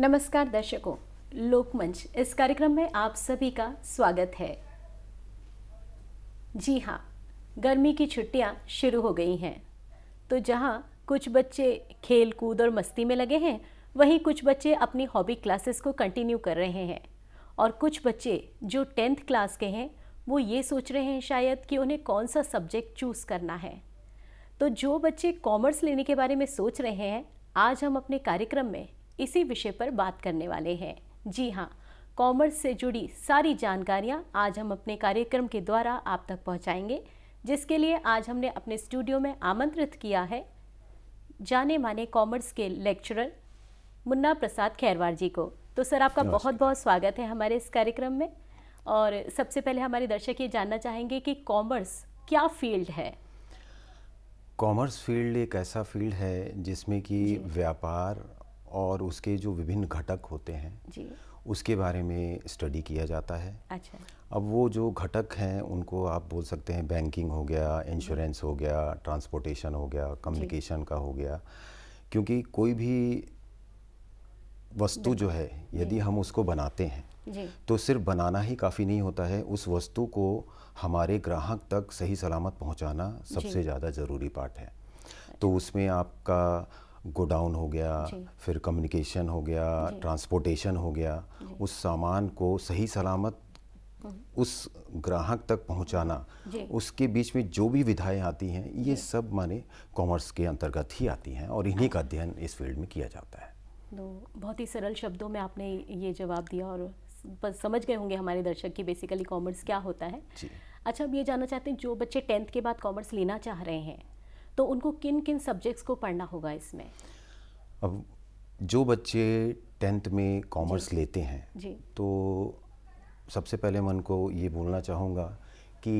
नमस्कार दर्शकों लोकमंच इस कार्यक्रम में आप सभी का स्वागत है जी हाँ गर्मी की छुट्टियाँ शुरू हो गई हैं तो जहाँ कुछ बच्चे खेल कूद और मस्ती में लगे हैं वहीं कुछ बच्चे अपनी हॉबी क्लासेस को कंटिन्यू कर रहे हैं और कुछ बच्चे जो टेंथ क्लास के हैं वो ये सोच रहे हैं शायद कि उन्हें कौन सा सब्जेक्ट चूज़ करना है तो जो बच्चे कॉमर्स लेने के बारे में सोच रहे हैं आज हम अपने कार्यक्रम में इसी विषय पर बात करने वाले हैं जी हाँ कॉमर्स से जुड़ी सारी जानकारियाँ आज हम अपने कार्यक्रम के द्वारा आप तक पहुँचाएंगे जिसके लिए आज हमने अपने स्टूडियो में आमंत्रित किया है जाने माने कॉमर्स के लेक्चरर मुन्ना प्रसाद खैरवार जी को तो सर आपका बहुत बहुत स्वागत है हमारे इस कार्यक्रम में और सबसे पहले हमारे दर्शक ये जानना चाहेंगे कि कॉमर्स क्या फील्ड है कॉमर्स फील्ड एक ऐसा फील्ड है जिसमें कि व्यापार और उसके जो विभिन्न घटक होते हैं जी उसके बारे में स्टडी किया जाता है अच्छा अब वो जो घटक हैं उनको आप बोल सकते हैं बैंकिंग हो गया इंश्योरेंस हो गया ट्रांसपोर्टेशन हो गया कम्युनिकेशन का हो गया क्योंकि कोई भी वस्तु जो है यदि हम उसको बनाते हैं तो सिर्फ बनाना ही काफ़ी नहीं होता है उस वस्तु को हमारे ग्राहक तक सही सलामत पहुंचाना सबसे ज़्यादा ज़रूरी पार्ट है तो उसमें आपका गोडाउन हो गया फिर कम्युनिकेशन हो गया ट्रांसपोर्टेशन हो गया उस सामान को सही सलामत हम्म। उस ग्राहक तक पहुंचाना उसके बीच में जो भी विधाएं आती हैं ये सब माने कॉमर्स के अंतर्गत ही आती हैं और इन्हीं का अध्ययन इस फील्ड में किया जाता है तो बहुत ही सरल शब्दों में आपने ये जवाब दिया और समझ गए होंगे हमारे दर्शक कि बेसिकली कॉमर्स क्या होता है अच्छा अब ये जानना चाहते हैं जो बच्चे टेंथ के बाद कॉमर्स लेना चाह रहे हैं तो उनको किन किन सब्जेक्ट्स को पढ़ना होगा इसमें अब जो बच्चे टेंथ में कॉमर्स लेते हैं जी। तो सबसे पहले मैं उनको ये बोलना चाहूँगा कि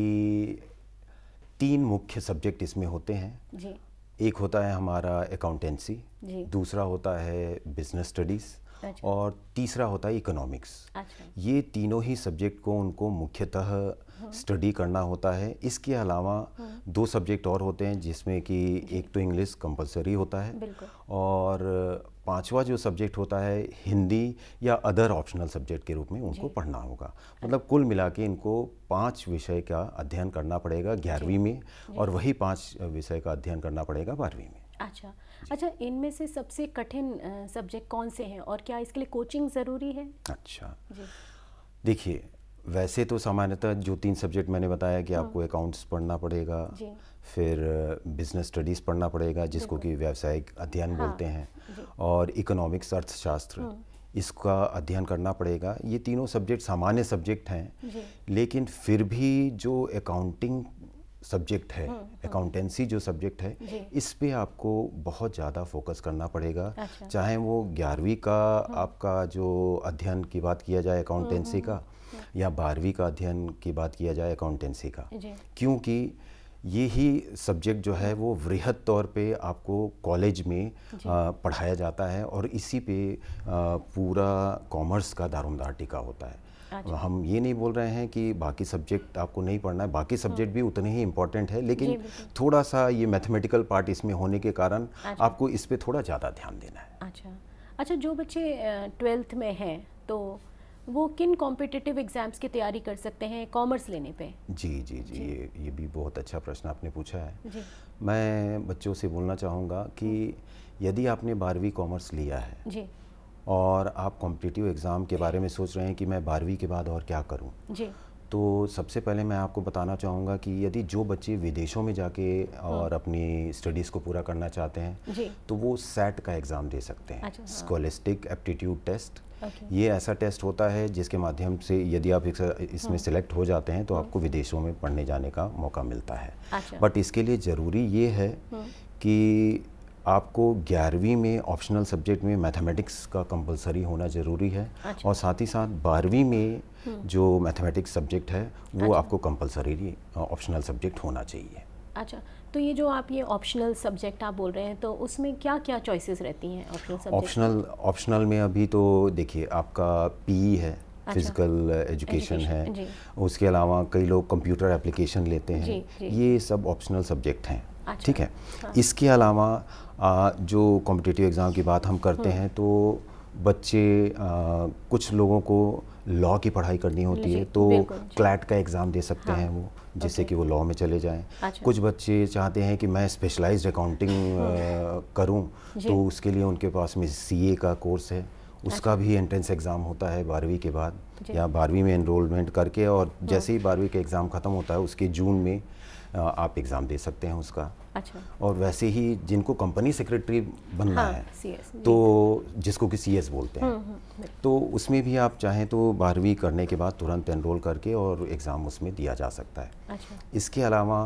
तीन मुख्य सब्जेक्ट इसमें होते हैं जी। एक होता है हमारा अकाउंटेंसी दूसरा होता है बिजनेस स्टडीज़ अच्छा। और तीसरा होता है इकोनॉमिक्स अच्छा। ये तीनों ही सब्जेक्ट को उनको मुख्यतः स्टडी हाँ। करना होता है इसके अलावा हाँ। दो सब्जेक्ट और होते हैं जिसमें कि एक तो इंग्लिश कंपलसरी होता है और पांचवा जो सब्जेक्ट होता है हिंदी या अदर ऑप्शनल सब्जेक्ट के रूप में उनको पढ़ना होगा मतलब कुल मिला के इनको पांच विषय का अध्ययन करना पड़ेगा ग्यारहवीं में और वही पांच विषय का अध्ययन करना पड़ेगा बारहवीं में अच्छा अच्छा इनमें से सबसे कठिन सब्जेक्ट कौन से हैं और क्या इसके लिए कोचिंग ज़रूरी है अच्छा देखिए वैसे तो सामान्यतः जो तीन सब्जेक्ट मैंने बताया कि आपको अकाउंट्स हाँ। पढ़ना पड़ेगा फिर बिजनेस स्टडीज़ पढ़ना पड़ेगा जिसको कि व्यावसायिक अध्ययन हाँ, बोलते हैं और इकोनॉमिक्स अर्थशास्त्र हाँ। इसका अध्ययन करना पड़ेगा ये तीनों सब्जेक्ट सामान्य सब्जेक्ट हैं लेकिन फिर भी जो अकाउंटिंग सब्जेक्ट है अकाउंटेंसी हम्म, हम्म। जो सब्जेक्ट है इस पे आपको बहुत ज़्यादा फोकस करना पड़ेगा अच्छा। चाहे वो ग्यारहवीं का हम्म। आपका जो अध्ययन की बात किया जाए अकाउंटेंसी का या बारहवीं का अध्ययन की बात किया जाए अकाउंटेंसी का क्योंकि ये ही सब्जेक्ट जो है वो वृहद तौर पे आपको कॉलेज में आ, पढ़ाया जाता है और इसी पे आ, पूरा कॉमर्स का दारोमदार टिका होता है हाँ हम ये नहीं बोल रहे हैं कि बाकी सब्जेक्ट आपको नहीं पढ़ना है बाकी सब्जेक्ट हाँ। भी उतने ही इम्पोर्टेंट है लेकिन थोड़ा सा ये मैथमेटिकल पार्ट इसमें होने के कारण हाँ आपको इस पर थोड़ा ज़्यादा ध्यान देना है अच्छा अच्छा जो बच्चे ट्वेल्थ में हैं तो वो किन कॉम्पिटिटिव एग्ज़ाम्स की तैयारी कर सकते हैं कॉमर्स लेने पे जी जी जी, जी। ये ये भी बहुत अच्छा प्रश्न आपने पूछा है जी। मैं बच्चों से बोलना चाहूँगा कि यदि आपने बारहवीं कॉमर्स लिया है जी और आप कॉम्पिटिटिव एग्ज़ाम के बारे में सोच रहे हैं कि मैं बारहवीं के बाद और क्या करूँ जी तो सबसे पहले मैं आपको बताना चाहूँगा कि यदि जो बच्चे विदेशों में जाके हाँ। और अपनी स्टडीज़ को पूरा करना चाहते हैं तो वो सेट का एग्ज़ाम दे सकते हैं स्कॉलिस्टिक एप्टीट्यूड टेस्ट ये ऐसा टेस्ट होता है जिसके माध्यम से यदि आप इसमें सिलेक्ट हाँ। हो जाते हैं तो हाँ। आपको विदेशों में पढ़ने जाने का मौका मिलता है बट अच्छा। इसके लिए ज़रूरी ये है कि आपको ग्यारहवीं में ऑप्शनल सब्जेक्ट में मैथमेटिक्स का कंपलसरी होना ज़रूरी है अच्छा। और साथ ही साथ बारहवीं में हम्म। जो मैथमेटिक्स सब्जेक्ट है वो अच्छा। आपको कंपलसरी ऑप्शनल सब्जेक्ट होना चाहिए अच्छा तो ये जो आप ये ऑप्शनल सब्जेक्ट आप बोल रहे हैं तो उसमें क्या क्या चॉइसेस रहती हैं ऑप्शनल ऑप्शनल ऑप्शनल में अभी तो देखिए आपका पी e है फिज़िकल अच्छा। एजुकेशन है उसके अलावा कई लोग कंप्यूटर एप्लीकेशन लेते हैं ये सब ऑप्शनल सब्जेक्ट हैं अच्छा। ठीक है हाँ। इसके अलावा जो कॉम्पिटिटिव एग्ज़ाम की बात हम करते हम्म। हैं तो बच्चे कुछ लोगों को लॉ की पढ़ाई करनी होती है तो क्लैट का एग्ज़ाम दे सकते हाँ। हैं वो जिससे कि वो लॉ में चले जाएं अच्छा। कुछ बच्चे चाहते हैं कि मैं स्पेशलाइज्ड हम्म। अकाउंटिंग करूं तो उसके लिए उनके पास में सीए का कोर्स है उसका अच्छा। भी एंट्रेंस एग्ज़ाम होता है बारहवीं के बाद या बारहवीं में एनरोलमेंट करके और हाँ। जैसे ही बारहवीं का एग्ज़ाम ख़त्म होता है उसके जून में आप एग्ज़ाम दे सकते हैं उसका अच्छा और वैसे ही जिनको कंपनी सेक्रेटरी बनना हाँ, है तो जिसको कि सी बोलते हैं हम्म, हम्म, तो उसमें भी आप चाहें तो बारहवीं करने के बाद तुरंत एनरोल करके और एग्ज़ाम उसमें दिया जा सकता है अच्छा। इसके अलावा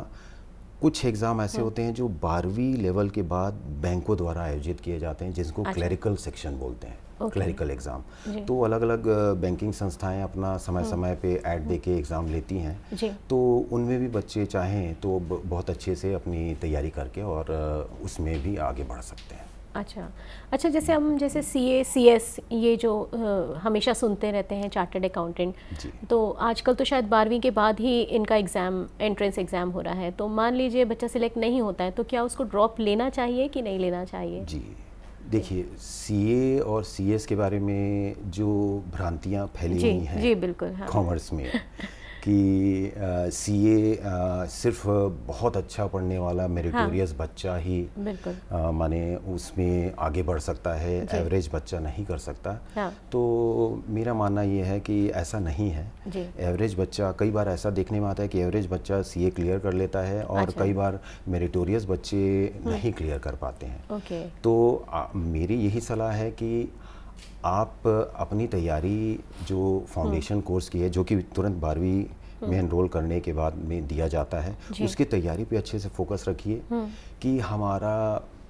कुछ एग्ज़ाम ऐसे हम्म। होते हैं जो बारहवीं लेवल के बाद बैंकों द्वारा आयोजित किए जाते हैं जिसको क्लैरिकल क्लरिकल सेक्शन बोलते हैं okay. क्लरिकल एग्ज़ाम तो अलग अलग बैंकिंग संस्थाएं अपना हम्म। समय समय पे ऐड दे के एग्ज़ाम लेती हैं तो उनमें भी बच्चे चाहें तो बहुत अच्छे से अपनी तैयारी करके और उसमें भी आगे बढ़ सकते हैं अच्छा अच्छा जैसे हम जैसे सी ए सी एस ये जो आ, हमेशा सुनते रहते हैं चार्टर्ड अकाउंटेंट तो आजकल तो शायद बारहवीं के बाद ही इनका एग्ज़ाम एंट्रेंस एग्ज़ाम हो रहा है तो मान लीजिए बच्चा सिलेक्ट नहीं होता है तो क्या उसको ड्रॉप लेना चाहिए कि नहीं लेना चाहिए जी देखिए सी ए और सी एस के बारे में जो भ्रांतियाँ फैली हुई हैं जी बिल्कुल हाँ। कॉमर्स में कि सी ए सिर्फ बहुत अच्छा पढ़ने वाला मेरिटोरियस हाँ, बच्चा ही आ, माने उसमें आगे बढ़ सकता है एवरेज बच्चा नहीं कर सकता हाँ, तो मेरा मानना यह है कि ऐसा नहीं है एवरेज बच्चा कई बार ऐसा देखने में आता है कि एवरेज बच्चा सी ए क्लियर कर लेता है और अच्छा, कई बार मेरिटोरियस बच्चे हाँ। नहीं क्लियर कर पाते हैं तो मेरी यही सलाह है कि आप अपनी तैयारी जो फाउंडेशन हाँ। कोर्स की है जो कि तुरंत बारहवीं हाँ। में एनरोल करने के बाद में दिया जाता है उसकी तैयारी पे अच्छे से फोकस रखिए हाँ। कि हमारा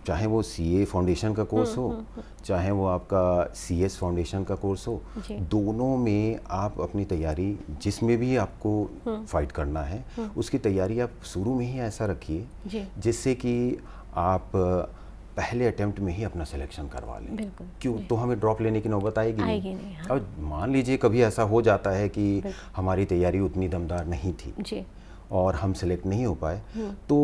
चाहे वो सी ए फाउंडेशन का कोर्स हो चाहे वो आपका सी एस फाउंडेशन का कोर्स हो दोनों में आप अपनी तैयारी जिसमें भी आपको फाइट करना है उसकी तैयारी आप शुरू में ही ऐसा रखिए जिससे कि आप पहले अटेम्प्ट में ही अपना सिलेक्शन करवा लें क्यों तो हमें ड्रॉप लेने की नौबत आएगी नहीं, नहीं हाँ। और मान लीजिए कभी ऐसा हो जाता है कि हमारी तैयारी उतनी दमदार नहीं थी जी। और हम सिलेक्ट नहीं हो पाए हम्म। तो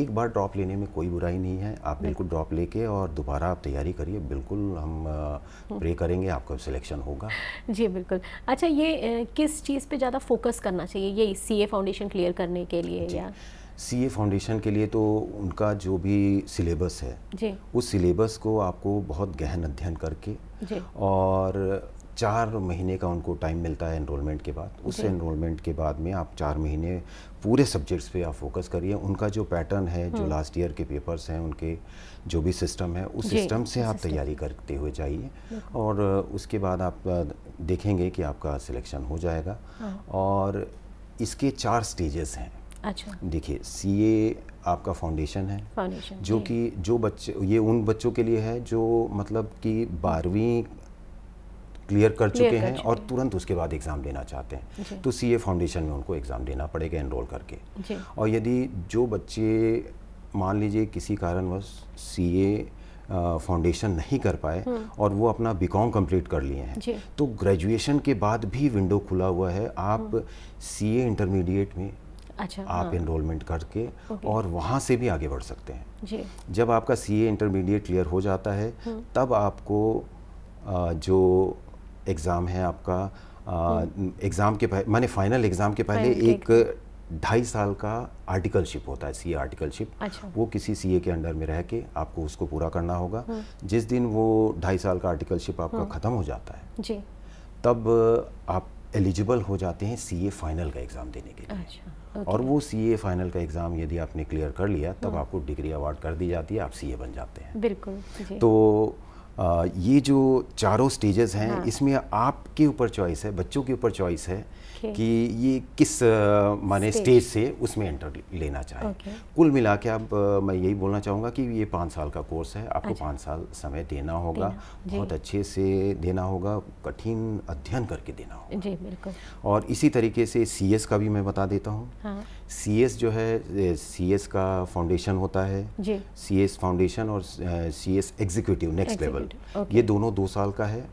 एक बार ड्रॉप लेने में कोई बुराई नहीं है आप बिल्कुल ड्रॉप लेके और दोबारा आप तैयारी करिए बिल्कुल हम प्रे हम्म। करेंगे आपका सिलेक्शन होगा जी बिल्कुल अच्छा ये किस चीज़ पे ज़्यादा फोकस करना चाहिए ये सी फाउंडेशन क्लियर करने के लिए या सीए फाउंडेशन के लिए तो उनका जो भी सिलेबस है जी। उस सिलेबस को आपको बहुत गहन अध्ययन करके जी। और चार महीने का उनको टाइम मिलता है एनरोलमेंट के बाद उस एनरोलमेंट के बाद में आप चार महीने पूरे सब्जेक्ट्स पे आप फोकस करिए उनका जो पैटर्न है जो लास्ट हम्म। ईयर के पेपर्स हैं उनके जो भी सिस्टम है उस सिस्टम से आप तैयारी करते हुए जाइए और उसके बाद आप देखेंगे कि आपका सिलेक्शन हो जाएगा हाँ। और इसके चार स्टेजेस हैं अच्छा देखिए ए आपका फाउंडेशन है फाउंडेशन जो कि जो बच्चे ये उन बच्चों के लिए है जो मतलब कि बारहवीं क्लियर कर चुके कर हैं और तुरंत उसके बाद एग्ज़ाम देना चाहते हैं तो सी ए फाउंडेशन में उनको एग्ज़ाम देना पड़ेगा एनरोल करके और यदि जो बच्चे मान लीजिए किसी कारणवश ए फाउंडेशन नहीं कर पाए हम्म। और वो अपना बीकॉम कंप्लीट कर लिए हैं तो ग्रेजुएशन के बाद भी विंडो खुला हुआ है आप सीए हम्म। इंटरमीडिएट में अच्छा, आप हाँ। इनरोलमेंट करके और वहाँ से भी आगे बढ़ सकते हैं जी। जब आपका सीए इंटरमीडिएट क्लियर हो जाता है हम्म। तब आपको आ, जो एग्ज़ाम है आपका एग्ज़ाम हम्म। के मैंने फाइनल एग्ज़ाम के पहले एक ढाई साल का आर्टिकलशिप होता है सी आर्टिकलशिप अच्छा। वो किसी सीए के अंडर में रह के आपको उसको पूरा करना होगा हम्म। जिस दिन वो ढाई साल का आर्टिकलशिप आपका ख़त्म हो जाता है जी। तब आप एलिजिबल हो जाते हैं सीए फाइनल का एग्ज़ाम देने के लिए अच्छा। okay. और वो सीए फाइनल का एग्ज़ाम यदि आपने क्लियर कर लिया तब हाँ। आपको डिग्री अवार्ड कर दी जाती है आप सीए बन जाते हैं बिल्कुल तो आ, ये जो चारों स्टेजेस हैं हाँ। इसमें आपके ऊपर चॉइस है बच्चों के ऊपर चॉइस है कि ये किस माने स्टेज से उसमें एंटर लेना चाहे कुल मिला के अब मैं यही बोलना चाहूँगा कि ये पाँच साल का कोर्स है आपको अच्छा। पाँच साल समय देना होगा बहुत अच्छे से देना होगा कठिन अध्ययन करके देना होगा जी बिल्कुल और इसी तरीके से सी का भी मैं बता देता हूँ हाँ। एस जो है सी का फाउंडेशन होता है सी फाउंडेशन और C S executive next level ये दोनों दो साल का है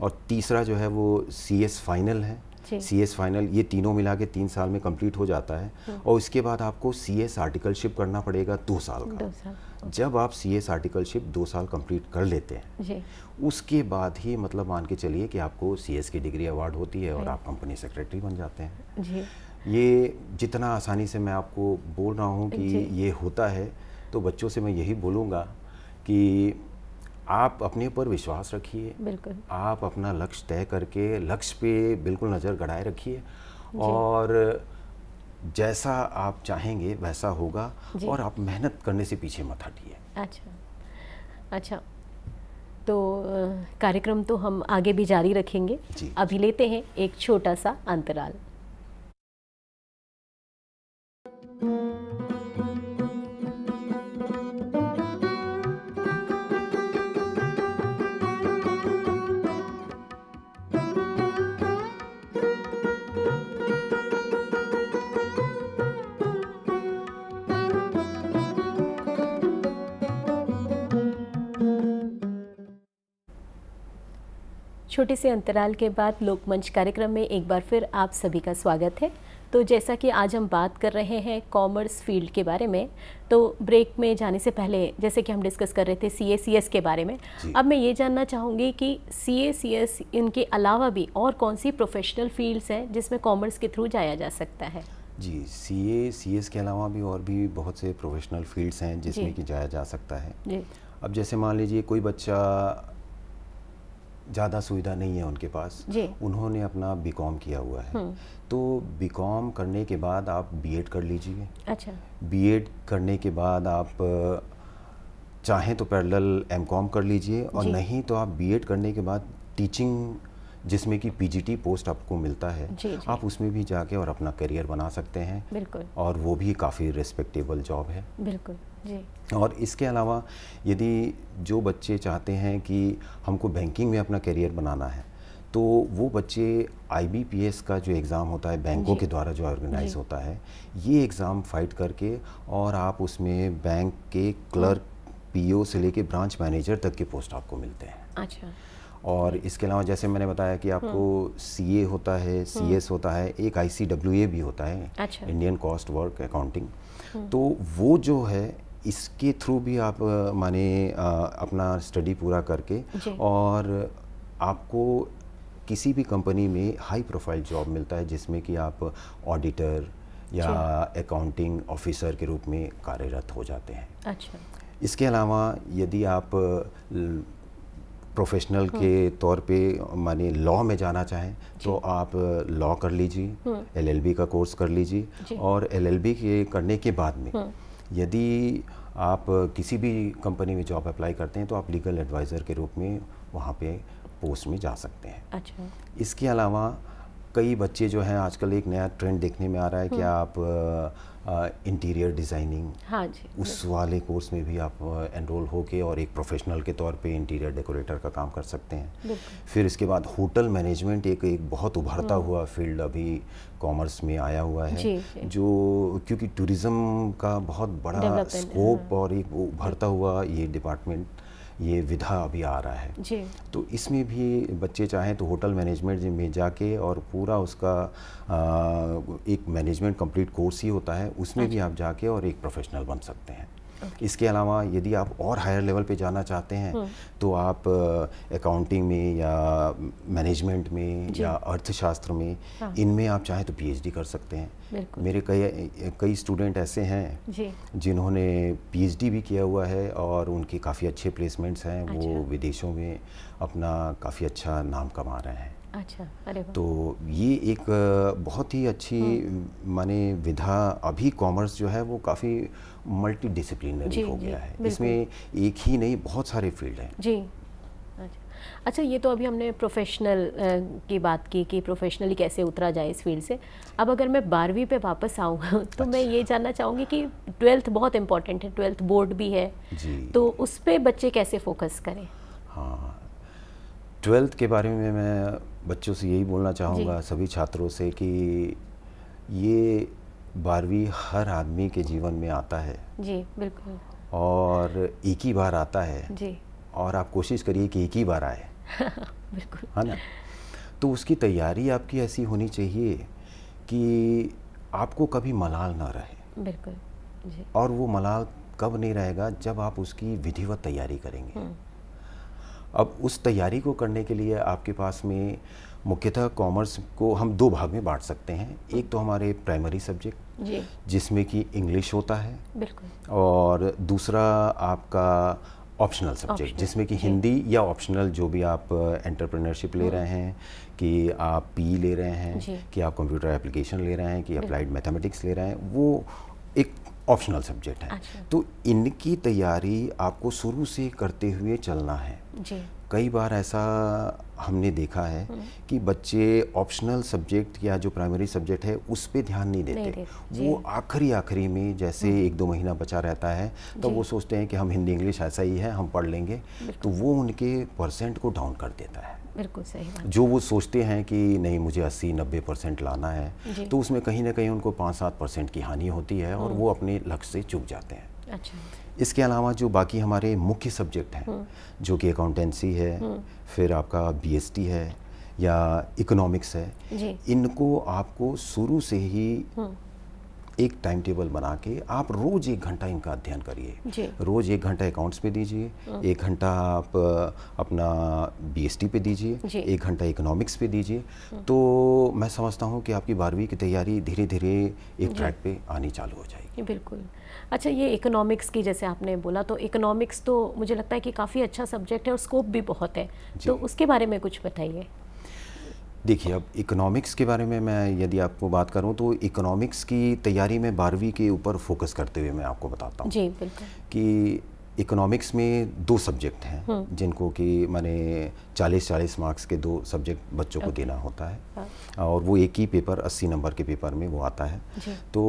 और तीसरा जो है वो सी फाइनल है सी एस फाइनल ये तीनों मिला के तीन साल में कंप्लीट हो जाता है हम्म। और उसके बाद आपको सी एस आर्टिकलशिप करना पड़ेगा दो साल का दो साल। जब आप सी एस आर्टिकलशिप दो साल कंप्लीट कर लेते हैं उसके बाद ही मतलब मान के चलिए कि आपको सी एस की डिग्री अवार्ड होती है और आप कंपनी सेक्रेटरी बन जाते हैं ये जितना आसानी से मैं आपको बोल रहा हूँ कि ये होता है तो बच्चों से मैं यही बोलूँगा कि आप अपने ऊपर विश्वास रखिए बिल्कुल आप अपना लक्ष्य तय करके लक्ष्य पे बिल्कुल नज़र गड़ाए रखिए और जैसा आप चाहेंगे वैसा होगा और आप मेहनत करने से पीछे मत हटिए अच्छा अच्छा तो कार्यक्रम तो हम आगे भी जारी रखेंगे अभी लेते हैं एक छोटा सा अंतराल छोटे से अंतराल के बाद लोकमंच कार्यक्रम में एक बार फिर आप सभी का स्वागत है तो जैसा कि आज हम बात कर रहे हैं कॉमर्स फील्ड के बारे में तो ब्रेक में जाने से पहले जैसे कि हम डिस्कस कर रहे थे सी सी एस के बारे में अब मैं ये जानना चाहूँगी कि सी सी एस इनके अलावा भी और कौन सी प्रोफेशनल फील्ड्स हैं जिसमें कॉमर्स के थ्रू जाया जा सकता है जी सी ए सी एस के अलावा भी और भी बहुत से प्रोफेशनल फील्ड्स हैं जिसमें कि जाया जा सकता है अब जैसे मान लीजिए कोई बच्चा ज़्यादा सुविधा नहीं है उनके पास उन्होंने अपना बीकॉम किया हुआ है हम्म। तो बीकॉम करने के बाद आप बीएड कर लीजिए अच्छा बीएड करने के बाद आप चाहें तो पैरेलल एमकॉम कर लीजिए और नहीं तो आप बीएड करने के बाद टीचिंग जिसमें कि पीजीटी पोस्ट आपको मिलता है जी, जी. आप उसमें भी जाके और अपना करियर बना सकते हैं बिल्कुल और वो भी काफ़ी रिस्पेक्टेबल जॉब है बिल्कुल जी और इसके अलावा यदि जो बच्चे चाहते हैं कि हमको बैंकिंग में अपना करियर बनाना है तो वो बच्चे आईबीपीएस का जो एग्ज़ाम होता है बैंकों के द्वारा जो ऑर्गेनाइज होता है ये एग्ज़ाम फाइट करके और आप उसमें बैंक के क्लर्क पीओ से लेके ब्रांच मैनेजर तक के पोस्ट आपको मिलते हैं अच्छा और इसके अलावा जैसे मैंने बताया कि आपको सी हम्म। ए होता है सी हम्म। एस होता है एक आई सी डब्ल्यू ए भी होता है अच्छा। इंडियन कॉस्ट वर्क अकाउंटिंग तो वो जो है इसके थ्रू भी आप माने आ, अपना स्टडी पूरा करके और आपको किसी भी कंपनी में हाई प्रोफाइल जॉब मिलता है जिसमें कि आप ऑडिटर या अकाउंटिंग ऑफिसर के रूप में कार्यरत हो जाते हैं अच्छा इसके अलावा यदि आप प्रोफेशनल हम्म। के तौर पे माने लॉ में जाना चाहें तो आप लॉ uh, कर लीजिए एलएलबी हम्म। का कोर्स कर लीजिए और एलएलबी के करने के बाद में हम्म। यदि आप किसी भी कंपनी में जॉब अप्लाई करते हैं तो आप लीगल एडवाइज़र के रूप में वहाँ पे पोस्ट में जा सकते हैं अच्छा इसके अलावा कई बच्चे जो हैं आजकल एक नया ट्रेंड देखने में आ रहा है कि हम्म। आप इंटीरियर डिज़ाइनिंग हाँ जी उस वाले कोर्स में भी आप एनरोल होके और एक प्रोफेशनल के तौर पे इंटीरियर डेकोरेटर का काम कर सकते हैं फिर इसके बाद होटल मैनेजमेंट एक एक बहुत उभरता हम्म। हुआ फील्ड अभी कॉमर्स में आया हुआ है जी, जी. जो क्योंकि टूरिज़्म का बहुत बड़ा स्कोप हाँ। और एक उभरता हुआ ये डिपार्टमेंट ये विधा अभी आ रहा है जी। तो इसमें भी बच्चे चाहें तो होटल मैनेजमेंट में जाके और पूरा उसका आ, एक मैनेजमेंट कंप्लीट कोर्स ही होता है उसमें भी अच्छा। आप जाके और एक प्रोफेशनल बन सकते हैं okay. इसके अलावा यदि आप और हायर लेवल पे जाना चाहते हैं हम्म। तो आप अकाउंटिंग uh, में या मैनेजमेंट में या अर्थशास्त्र में हाँ। इनमें आप चाहें तो पीएचडी कर सकते हैं मेरे कई कई स्टूडेंट ऐसे हैं जिन्होंने पीएचडी भी किया हुआ है और उनके काफ़ी अच्छे प्लेसमेंट्स हैं अच्छा। वो विदेशों में अपना काफ़ी अच्छा नाम कमा रहे हैं अच्छा अरे तो ये एक बहुत ही अच्छी हाँ। माने विधा अभी कॉमर्स जो है वो काफ़ी मल्टी डिसिप्लिनरी हो गया है इसमें एक ही नहीं बहुत सारे फील्ड हैं जी अच्छा, अच्छा ये तो अभी हमने प्रोफेशनल की बात की कि प्रोफेशनली कैसे उतरा जाए इस फील्ड से अब अगर मैं बारहवीं पे वापस आऊँ तो अच्छा। मैं ये जानना चाहूँगी कि ट्वेल्थ बहुत इम्पोर्टेंट है ट्वेल्थ बोर्ड भी है तो उस पर बच्चे कैसे फोकस करें हाँ ट्वेल्थ के बारे में मैं बच्चों से यही बोलना चाहूँगा सभी छात्रों से कि ये बारहवीं हर आदमी के जीवन में आता है जी बिल्कुल और एक ही बार आता है जी और आप कोशिश करिए कि एक ही बार आए बिल्कुल है ना तो उसकी तैयारी आपकी ऐसी होनी चाहिए कि आपको कभी मलाल ना रहे बिल्कुल जी और वो मलाल कब नहीं रहेगा जब आप उसकी विधिवत तैयारी करेंगे हम्म। अब उस तैयारी को करने के लिए आपके पास में मुख्यतः कॉमर्स को हम दो भाग में बांट सकते हैं एक तो हमारे प्राइमरी सब्जेक्ट जिसमें कि इंग्लिश होता है बिल्कुल और दूसरा आपका ऑप्शनल सब्जेक्ट जिसमें कि हिंदी या ऑप्शनल जो भी आप एंटरप्रेन्योरशिप ले हाँ। रहे हैं कि आप पी ले रहे हैं कि आप कंप्यूटर एप्लीकेशन ले रहे हैं कि अप्लाइड मैथमेटिक्स ले रहे हैं वो एक ऑप्शनल सब्जेक्ट है अच्छा। तो इनकी तैयारी आपको शुरू से करते हुए चलना है जी कई बार ऐसा हमने देखा है हम्म। कि बच्चे ऑप्शनल सब्जेक्ट या जो प्राइमरी सब्जेक्ट है उस पर ध्यान नहीं देते, नहीं देते वो आखिरी आखिरी में जैसे हम्म। एक दो महीना बचा रहता है तो वो सोचते हैं कि हम हिंदी इंग्लिश ऐसा ही है हम पढ़ लेंगे तो वो उनके परसेंट को डाउन कर देता है बिल्कुल सही बात जो वो सोचते हैं कि नहीं मुझे 80 90 परसेंट लाना है तो उसमें कहीं ना कहीं उनको पाँच सात परसेंट की हानि होती है और हम्म। वो अपने लक्ष्य से चुक जाते हैं अच्छा इसके अलावा जो बाकी हमारे मुख्य सब्जेक्ट हैं हम्म। जो कि अकाउंटेंसी है हम्म। फिर आपका बीएसटी है या इकोनॉमिक्स है इनको आपको शुरू से ही हम्म। एक टाइम टेबल बना के आप रोज़ एक घंटा इनका अध्ययन करिए रोज़ एक घंटा अकाउंट्स पे दीजिए एक घंटा आप अपना बीएसटी पे दीजिए एक घंटा इकोनॉमिक्स पे दीजिए तो मैं समझता हूँ कि आपकी बारहवीं की तैयारी धीरे धीरे एक ट्रैक पे आनी चालू हो जाएगी बिल्कुल अच्छा ये इकोनॉमिक्स की जैसे आपने बोला तो इकोनॉमिक्स तो मुझे लगता है कि काफ़ी अच्छा सब्जेक्ट है और स्कोप भी बहुत है तो उसके बारे में कुछ बताइए देखिए अब इकोनॉमिक्स के बारे में मैं यदि आपको बात करूं तो इकोनॉमिक्स की तैयारी में बारहवीं के ऊपर फोकस करते हुए मैं आपको बताता हूं जी बिल्कुल कि इकोनॉमिक्स में दो सब्जेक्ट हैं हम्म। जिनको कि मैंने 40-40 मार्क्स के दो सब्जेक्ट बच्चों को देना होता है हाँ। और वो एक ही पेपर 80 नंबर के पेपर में वो आता है तो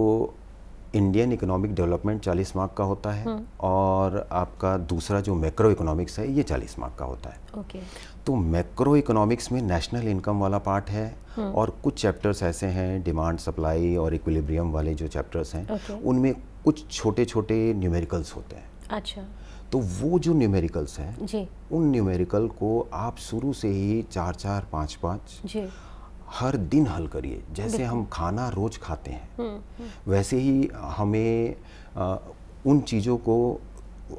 इंडियन इकोनॉमिक डेवलपमेंट 40 मार्क का होता है हम्म। और आपका दूसरा जो मैक्रो इकोनॉमिक्स है ये 40 मार्क का होता है ओके तो मैक्रो इकोनॉमिक्स में नेशनल इनकम वाला पार्ट है हम्म। और कुछ चैप्टर्स ऐसे हैं डिमांड सप्लाई और इक्विलिब्रियम वाले जो चैप्टर्स हैं उनमें कुछ छोटे छोटे न्यूमेरिकल्स होते हैं अच्छा तो वो जो न्यूमेरिकल्स हैं उन न्यूमेरिकल को आप शुरू से ही चार चार पाँच पाँच हर दिन हल करिए जैसे हम खाना रोज खाते हैं हम्म, हम्म। वैसे ही हमें आ, उन चीज़ों को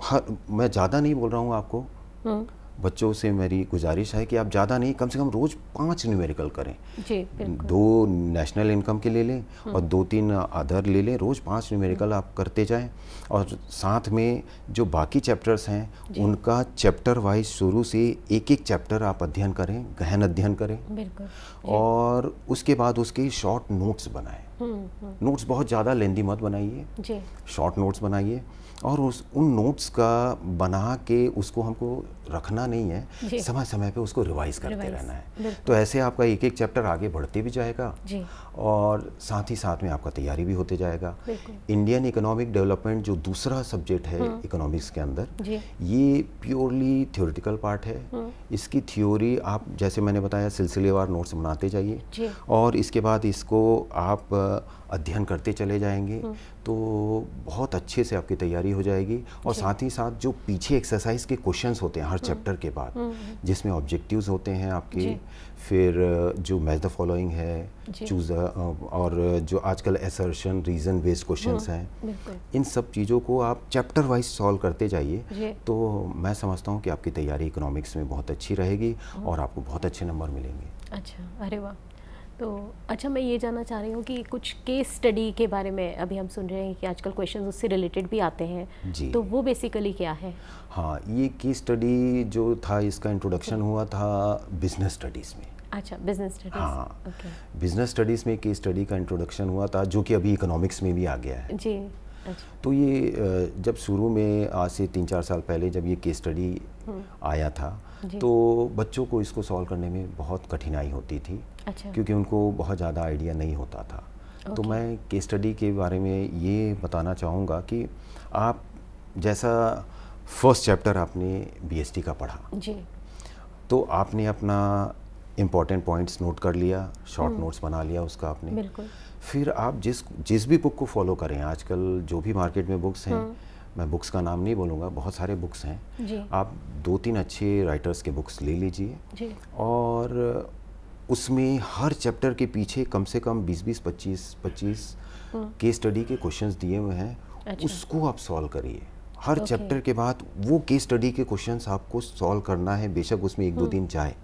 हर मैं ज़्यादा नहीं बोल रहा हूँ आपको हम्म। बच्चों से मेरी गुजारिश है कि आप ज़्यादा नहीं कम से कम रोज़ पाँच न्यूमेरिकल करें जी दो नेशनल इनकम के ले लें और हम्म। दो तीन अदर ले लें रोज़ पाँच न्यूमेरिकल आप करते जाएं और साथ में जो बाकी चैप्टर्स हैं उनका चैप्टर वाइज शुरू से एक एक चैप्टर आप अध्ययन करें गहन अध्ययन करें और उसके बाद उसके शॉर्ट नोट्स बनाएं नोट्स हम्म, हम्म। बहुत ज़्यादा लेंदी मत बनाइए शॉर्ट नोट्स बनाइए और उस उन नोट्स का बना के उसको हमको रखना नहीं है समय समय पे उसको रिवाइज करते रहना है तो ऐसे आपका एक एक चैप्टर आगे बढ़ते भी जाएगा और साथ ही साथ में आपका तैयारी भी होते जाएगा इंडियन इकोनॉमिक डेवलपमेंट जो दूसरा सब्जेक्ट है इकोनॉमिक्स हम्म। के अंदर ये प्योरली थियोरिटिकल पार्ट है हम्म। इसकी थ्योरी आप जैसे मैंने बताया सिलसिलेवार नोट्स बनाते जाइए और इसके बाद इसको आप अध्ययन करते चले जाएंगे हम्म। तो बहुत अच्छे से आपकी तैयारी हो जाएगी और साथ ही साथ जो पीछे एक्सरसाइज के क्वेश्चंस होते हैं हर चैप्टर के बाद जिसमें ऑब्जेक्टिव्स होते हैं आपके फिर जो मैच द फॉलोइंग है चूज और जो आजकल एसर्शन रीज़न बेस्ड क्वेश्चन हैं इन सब चीज़ों को आप चैप्टर वाइज सॉल्व करते जाइए तो मैं समझता हूँ कि आपकी तैयारी इकोनॉमिक्स में बहुत अच्छी रहेगी हाँ। और आपको बहुत अच्छे नंबर मिलेंगे अच्छा अरे वाह तो अच्छा मैं ये जानना चाह रही हूँ कि कुछ केस स्टडी के बारे में अभी हम सुन रहे हैं कि आजकल क्वेश्चन उससे रिलेटेड भी आते हैं जी तो वो बेसिकली क्या है हाँ ये केस स्टडी जो था इसका इंट्रोडक्शन हुआ था बिजनेस स्टडीज़ में अच्छा बिजनेस स्टडीज हाँ बिजनेस स्टडीज़ में केस स्टडी का इंट्रोडक्शन हुआ था जो कि अभी इकोनॉमिक्स में भी आ गया है जी अच्छा। तो ये जब शुरू में आज से तीन चार साल पहले जब ये केस स्टडी हम्म। आया था तो बच्चों को इसको सॉल्व करने में बहुत कठिनाई होती थी अच्छा। क्योंकि उनको बहुत ज़्यादा आइडिया नहीं होता था तो मैं केस स्टडी के बारे में ये बताना चाहूँगा कि आप जैसा फर्स्ट चैप्टर आपने बी का पढ़ा जी तो आपने अपना इम्पॉर्टेंट पॉइंट्स नोट कर लिया शॉर्ट हम्म। नोट्स बना लिया उसका आपने बिल्कुल फिर आप जिस जिस भी बुक को फॉलो करें आजकल जो भी मार्केट में बुक्स हैं हम्म। मैं बुक्स का नाम नहीं बोलूँगा बहुत सारे बुक्स हैं आप दो तीन अच्छे राइटर्स के बुक्स ले लीजिए और उसमें हर चैप्टर के पीछे कम से कम 20-20, 25, 25 केस स्टडी के क्वेश्चंस दिए हुए हैं अच्छा। उसको आप सॉल्व करिए हर okay. चैप्टर के बाद वो केस स्टडी के क्वेश्चंस आपको सॉल्व करना है बेशक उसमें एक दो हम्म। दिन जाए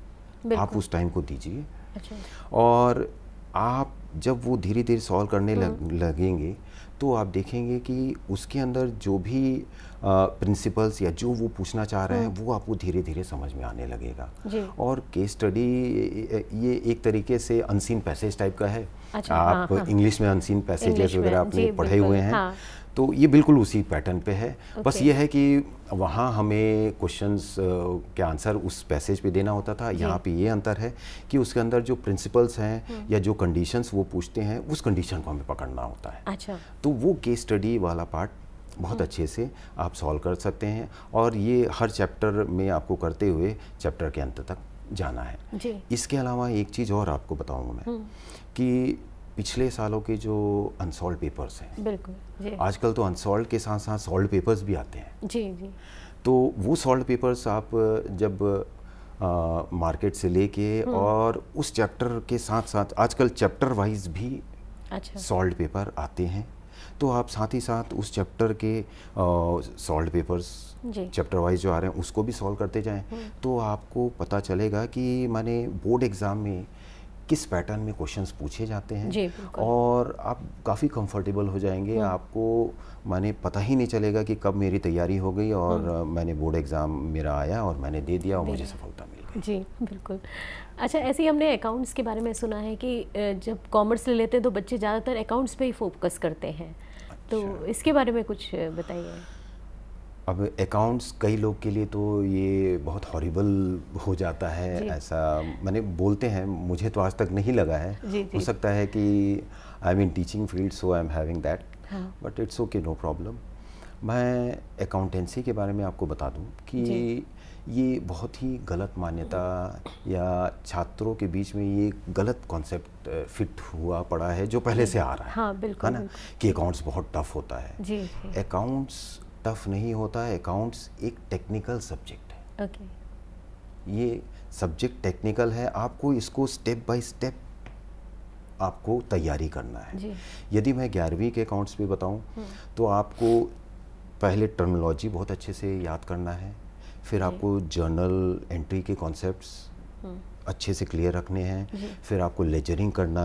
आप उस टाइम को दीजिए अच्छा। और आप जब वो धीरे धीरे सॉल्व करने लग, हम्म। लगेंगे तो आप देखेंगे कि उसके अंदर जो भी प्रिंसिपल्स या जो वो पूछना चाह रहे हैं हम्म। वो आपको धीरे धीरे समझ में आने लगेगा और केस स्टडी ये एक तरीके से अनसीन पैसेज टाइप का है अच्छा, आप इंग्लिश हाँ, हाँ। में अनसीन पैसेजेस वगैरह आपने पढ़े हुए हैं हाँ। तो ये बिल्कुल उसी पैटर्न पे है okay. बस ये है कि वहाँ हमें क्वेश्चंस के आंसर उस पैसेज पे देना होता था यहाँ पे ये अंतर है कि उसके अंदर जो प्रिंसिपल्स हैं हम्म। या जो कंडीशंस वो पूछते हैं उस कंडीशन को हमें पकड़ना होता है अच्छा तो वो केस स्टडी वाला पार्ट बहुत हम्म। अच्छे से आप सॉल्व कर सकते हैं और ये हर चैप्टर में आपको करते हुए चैप्टर के अंत तक जाना है जी। इसके अलावा एक चीज़ और आपको बताऊंगा मैं हम्म। कि पिछले सालों के जो अनसोल्ड पेपर्स हैं बिल्कुल आजकल तो अनसोल्व के साथ साथ सॉल्व पेपर्स भी आते हैं जी जी तो वो सॉल्व पेपर्स आप जब आ, मार्केट से लेके हम्म। और उस चैप्टर के साथ साथ आजकल चैप्टर वाइज भी अच्छा पेपर आते हैं तो आप साथ ही साथ उस चैप्टर के सॉल्व पेपर्स चैप्टर वाइज जो आ रहे हैं उसको भी सॉल्व करते जाएं हम्म। तो आपको पता चलेगा कि मैंने बोर्ड एग्ज़ाम में किस पैटर्न में क्वेश्चंस पूछे जाते हैं और आप काफ़ी कंफर्टेबल हो जाएंगे हम्म। आपको माने पता ही नहीं चलेगा कि कब मेरी तैयारी हो गई और हम्म। मैंने बोर्ड एग्ज़ाम मेरा आया और मैंने दे दिया और मुझे सफलता मिली जी बिल्कुल अच्छा ऐसे ही हमने अकाउंट्स के बारे में सुना है कि जब कॉमर्स ले लेते हैं तो बच्चे ज़्यादातर अकाउंट्स पे ही फोकस करते हैं तो अच्छा। तो इसके बारे में कुछ बताइए अब अकाउंट्स कई लोग के लिए तो ये बहुत हॉरिबल हो जाता है ऐसा मैंने बोलते हैं मुझे तो आज तक नहीं लगा है हो सकता है कि I mean teaching field so I am having that but it's okay no problem मैं अकाउंटेंसी के बारे में आपको बता दूं कि ये बहुत ही गलत मान्यता या छात्रों के बीच में ये गलत कॉन्सेप्ट फिट हुआ पड़ा है जो पहले से आ रहा है हाँ बिल्कुल है ना कि अकाउंट्स बहुत टफ होता है अकाउंट्स टफ नहीं होता है अकाउंट्स एक टेक्निकल सब्जेक्ट है ओके okay. ये सब्जेक्ट टेक्निकल है आपको इसको स्टेप बाय स्टेप आपको तैयारी करना है यदि मैं ग्यारहवीं के अकाउंट्स भी बताऊं हम्म। तो आपको पहले टर्मिनोलॉजी बहुत अच्छे से याद करना है फिर आपको जर्नल एंट्री के कॉन्सेप्ट अच्छे से क्लियर रखने हैं फिर आपको लेजरिंग करना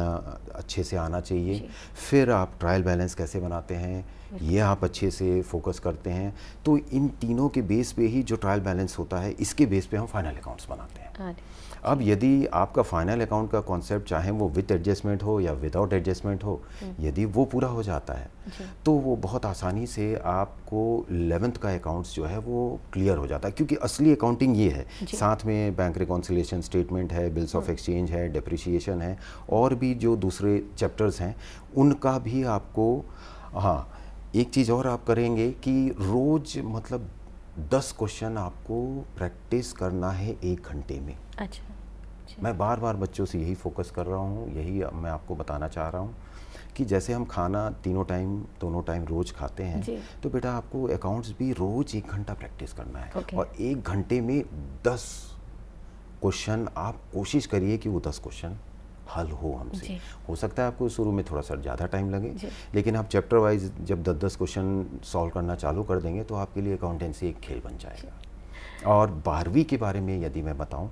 अच्छे से आना चाहिए फिर आप ट्रायल बैलेंस कैसे बनाते हैं ये आप अच्छे से फोकस करते हैं तो इन तीनों के बेस पे ही जो ट्रायल बैलेंस होता है इसके बेस पे हम फाइनल अकाउंट्स बनाते हैं हाँ अब यदि आपका फाइनल अकाउंट का कॉन्सेप्ट चाहे वो विथ एडजस्टमेंट हो या विदाउट एडजस्टमेंट हो यदि वो पूरा हो जाता है तो वो बहुत आसानी से आपको लेवंथ का अकाउंट्स जो है वो क्लियर हो जाता है क्योंकि असली अकाउंटिंग ये है साथ में बैंक रिकॉन्सिलेशन स्टेटमेंट है बिल्स ऑफ एक्सचेंज है डिप्रिशिएशन है और भी जो दूसरे चैप्टर्स हैं उनका भी आपको हाँ एक चीज़ और आप करेंगे कि रोज़ मतलब दस क्वेश्चन आपको प्रैक्टिस करना है एक घंटे में अच्छा अच्छा। मैं बार बार बच्चों से यही फोकस कर रहा हूँ यही मैं आपको बताना चाह रहा हूँ कि जैसे हम खाना तीनों टाइम दोनों टाइम रोज खाते हैं तो बेटा आपको अकाउंट्स भी रोज एक घंटा प्रैक्टिस करना है और एक घंटे में दस क्वेश्चन आप कोशिश करिए कि वो दस क्वेश्चन हल हो हमसे हो सकता है आपको शुरू में थोड़ा सा ज़्यादा टाइम लगे लेकिन आप चैप्टर वाइज जब दस दस क्वेश्चन सॉल्व करना चालू कर देंगे तो आपके लिए अकाउंटेंसी एक खेल बन जाएगा और बारहवीं के बारे में यदि मैं बताऊं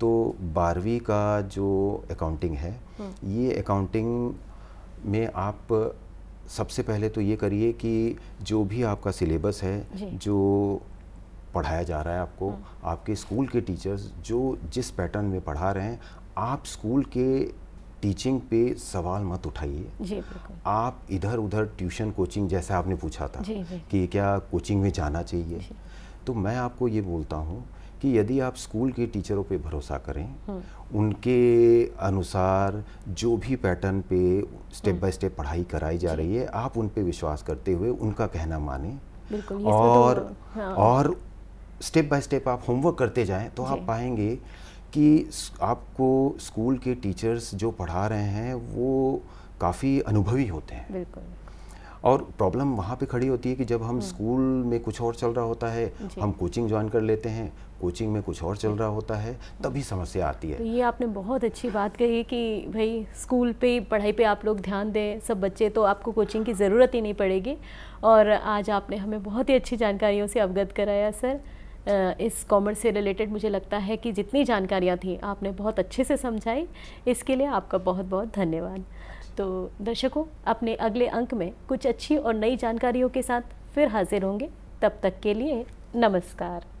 तो बारहवीं का जो अकाउंटिंग है हम्म। ये अकाउंटिंग में आप सबसे पहले तो ये करिए कि जो भी आपका सिलेबस है जो पढ़ाया जा रहा है आपको हम्म। आपके स्कूल के टीचर्स जो जिस पैटर्न में पढ़ा रहे हैं आप स्कूल के टीचिंग पे सवाल मत उठाइए आप इधर उधर ट्यूशन कोचिंग जैसे आपने पूछा था कि क्या कोचिंग में जाना चाहिए तो मैं आपको ये बोलता हूँ कि यदि आप स्कूल के टीचरों पे भरोसा करें हम्म। उनके अनुसार जो भी पैटर्न पे स्टेप हम्म। बाय स्टेप पढ़ाई कराई जा रही है आप उन पे विश्वास करते हुए उनका कहना माने तो और तो, और स्टेप बाय स्टेप आप होमवर्क करते जाएं तो आप पाएंगे कि आपको स्कूल के टीचर्स जो पढ़ा रहे हैं वो काफ़ी अनुभवी होते हैं बिल्कुल और प्रॉब्लम वहाँ पे खड़ी होती है कि जब हम स्कूल हम्म। में कुछ और चल रहा होता है हम कोचिंग ज्वाइन कर लेते हैं कोचिंग में कुछ और चल रहा होता है तभी समस्या आती है तो ये आपने बहुत अच्छी बात कही कि भाई स्कूल पे पढ़ाई पे आप लोग ध्यान दें सब बच्चे तो आपको कोचिंग की ज़रूरत ही नहीं पड़ेगी और आज आपने हमें बहुत ही अच्छी जानकारियों से अवगत कराया सर इस कॉमर्स से रिलेटेड मुझे लगता है कि जितनी जानकारियाँ थी आपने बहुत अच्छे से समझाई इसके लिए आपका बहुत बहुत धन्यवाद तो दर्शकों अपने अगले अंक में कुछ अच्छी और नई जानकारियों के साथ फिर हाजिर होंगे तब तक के लिए नमस्कार